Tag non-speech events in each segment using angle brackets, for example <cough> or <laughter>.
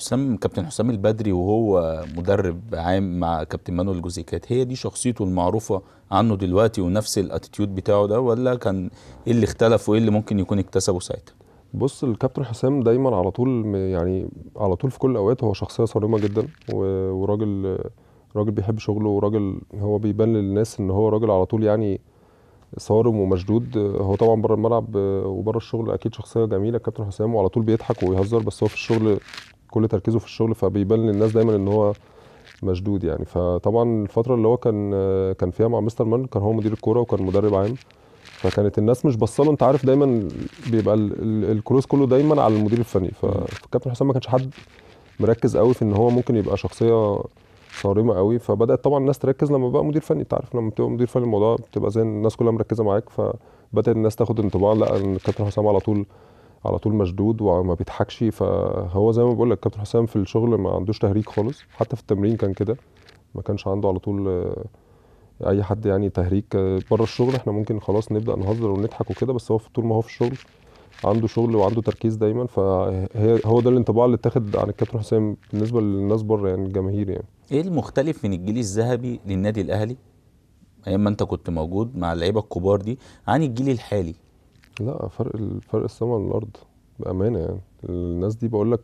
حسام كابتن حسام البدري وهو مدرب عام مع كابتن مانويل جوزيكات هي دي شخصيته المعروفه عنه دلوقتي ونفس الاتيتيود بتاعه ده ولا كان ايه اللي اختلف وايه اللي ممكن يكون اكتسبه ساعتها؟ بص الكابتن حسام دايما على طول يعني على طول في كل الاوقات هو شخصيه صارمه جدا وراجل راجل بيحب شغله وراجل هو بيبان للناس ان هو راجل على طول يعني صارم ومشدود هو طبعا بره الملعب وبره الشغل اكيد شخصيه جميله كابتن حسام وعلى طول بيضحك ويهزر بس هو في الشغل كل تركيزه في الشغل فبيبان للناس دايما ان هو مشدود يعني فطبعا الفتره اللي هو كان كان فيها مع مستر مان كان هو مدير الكوره وكان مدرب عام فكانت الناس مش بصاله انت عارف دايما بيبقى الكروس كله دايما على المدير الفني فكابتن حسام ما كانش حد مركز قوي في ان هو ممكن يبقى شخصيه صارمه قوي فبدات طبعا الناس تركز لما بقى مدير فني انت عارف لما بتبقى مدير فني الموضوع بتبقى زي الناس كلها مركزه معاك فبدات الناس تاخد انطباع لا الكابتن حسام على طول على طول مشدود وما بيضحكش فهو زي ما بقول لك كابتن حسام في الشغل ما عندوش تهريج خالص حتى في التمرين كان كده ما كانش عنده على طول آه، اي حد يعني تهريج آه، بره الشغل احنا ممكن خلاص نبدا نهزر ونضحك وكده بس هو في طول ما هو في الشغل عنده شغل وعنده تركيز دايما فهي هو ده الانطباع اللي اتاخد عن الكابتن حسام بالنسبه للناس بره يعني الجماهير يعني ايه المختلف من الجيل الذهبي للنادي الاهلي ايام ما انت كنت موجود مع اللعيبه الكبار دي عن الجيل الحالي لا فرق فرق السما والأرض الارض بامانه يعني الناس دي بقول لك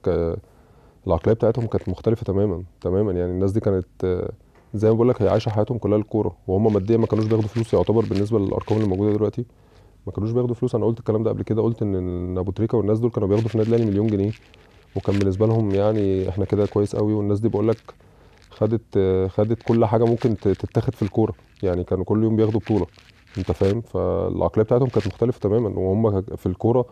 العقليه بتاعتهم كانت مختلفه تماما تماما يعني الناس دي كانت زي ما بقول لك هي عايشه حياتهم كلها الكوره وهم ماديا ما كانوش بياخدوا فلوس يعتبر بالنسبه للارقام اللي موجوده دلوقتي ما كانوش بياخدوا فلوس انا قلت الكلام ده قبل كده قلت ان ابو تريكه والناس دول كانوا بياخدوا في النادي الاهلي مليون جنيه وكان بالنسبه لهم يعني احنا كده كويس قوي والناس دي بقول لك خدت خدت كل حاجه ممكن تتاخد في الكوره يعني كانوا كل يوم بياخدوا بطوله انت فاهم فالعقليه بتاعتهم كانت مختلفه تماما وهم في الكوره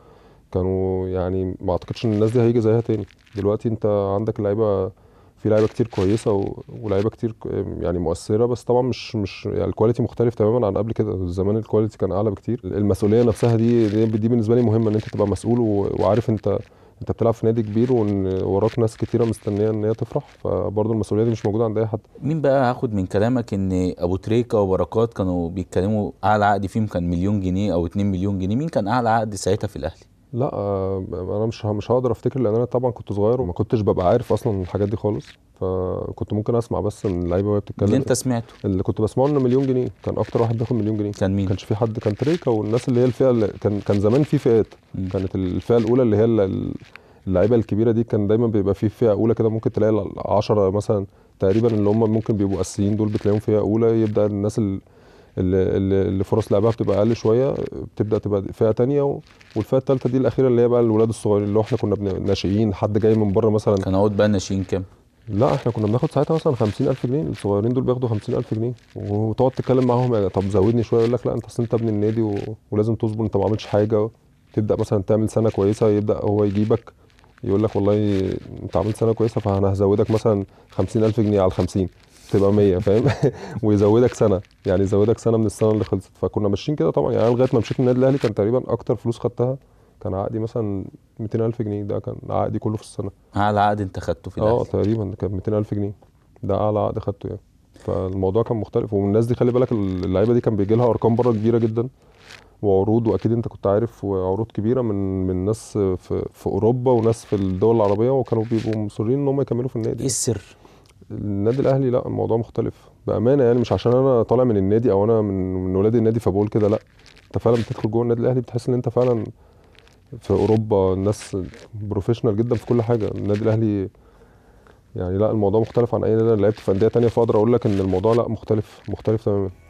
كانوا يعني ما اعتقدش ان الناس دي هيجي زيها تاني دلوقتي انت عندك لعيبه في لعيبه كتير كويسه ولعيبه كتير يعني مؤثره بس طبعا مش مش يعني الكواليتي مختلف تماما عن قبل كده زمان الكواليتي كان اعلى بكتير المسؤوليه نفسها دي دي بالنسبه لي مهمه ان انت تبقى مسؤول وعارف انت انت بتلعب في نادي كبير وان وراك ناس كتيره مستنيه ان هي تفرح فبرضه المسؤوليه دي مش موجوده عند اي حد مين بقى هاخد من كلامك ان ابو تريكه وبركات كانوا بيتكلموا اعلى عقد فيهم كان مليون جنيه او 2 مليون جنيه مين كان اعلى عقد ساعتها في الاهلي لا آه، انا مش مش هقدر افتكر لان انا طبعا كنت صغير وما كنتش ببقى عارف اصلا الحاجات دي خالص فكنت ممكن اسمع بس من اللعيبه وهي بتتكلم اللي انت سمعته اللي كنت بسمعه انه مليون جنيه كان اكتر واحد بياخد مليون جنيه كان مين؟ ما كانش في حد كان تريكا والناس اللي هي الفئه اللي كان كان زمان في فئات م. كانت الفئه الاولى اللي هي اللعيبه الكبيره دي كان دايما بيبقى في فئه اولى كده ممكن تلاقي 10 مثلا تقريبا اللي هم ممكن بيبقوا اساسيين دول بتلاقيهم فئه اولى يبدا الناس اللي اللي فرص لعبها بتبقى اقل شويه بتبدا تبقى فئه تانية والفئه الثالثه دي الاخيره اللي هي بقى الولاد الصغيرين اللي هو احنا كنا ناشئين حد جاي من بره مثلا كان عقود بقى ناشئين كام؟ لا احنا كنا بناخد ساعتها مثلا 50000 جنيه الصغيرين دول بياخدوا 50000 جنيه وتقعد تتكلم معاهم يعني طب زودني شويه يقول لك لا انت اصل انت ابن النادي و... ولازم تصبر انت ما عملتش حاجه تبدا مثلا تعمل سنه كويسه يبدا هو يجيبك يقول لك والله انت عملت سنه كويسه فانا هزودك مثلا 50000 جنيه على ال 50 تبقى 100 فاهم <laughs> ويزودك سنه يعني يزودك سنه من السنه اللي خلصت فكنا ماشيين كده طبعا يعني لغايه ما مشيت النادي الاهلي كان تقريبا اكتر فلوس خدتها كان عقدي مثلا 200000 جنيه ده كان عقدي كله في السنه اعلى عقد انت خدته في الاهلي اه تقريبا كان 200000 جنيه ده اعلى عقد خدته يعني فالموضوع كان مختلف والناس دي خلي بالك اللعيبه دي كان بيجي لها ارقام بره كبيره جدا وعروض واكيد انت كنت عارف وعروض كبيره من من ناس في, في اوروبا وناس في الدول العربيه وكانوا بيبقوا مصرين ان هم يكملوا في النادي ايه السر؟ النادي الاهلي لا الموضوع مختلف بامانه يعني مش عشان انا طالع من النادي او انا من, من ولاد النادي فبقول كده لا انت فعلا بتدخل جوه النادي الاهلي بتحس ان انت فعلا في اوروبا الناس بروفيشنال جدا في كل حاجه النادي الاهلي يعني لا الموضوع مختلف عن اي نادي انا لعبت في انديه تانية فاقدر اقول لك ان الموضوع لا مختلف مختلف تماما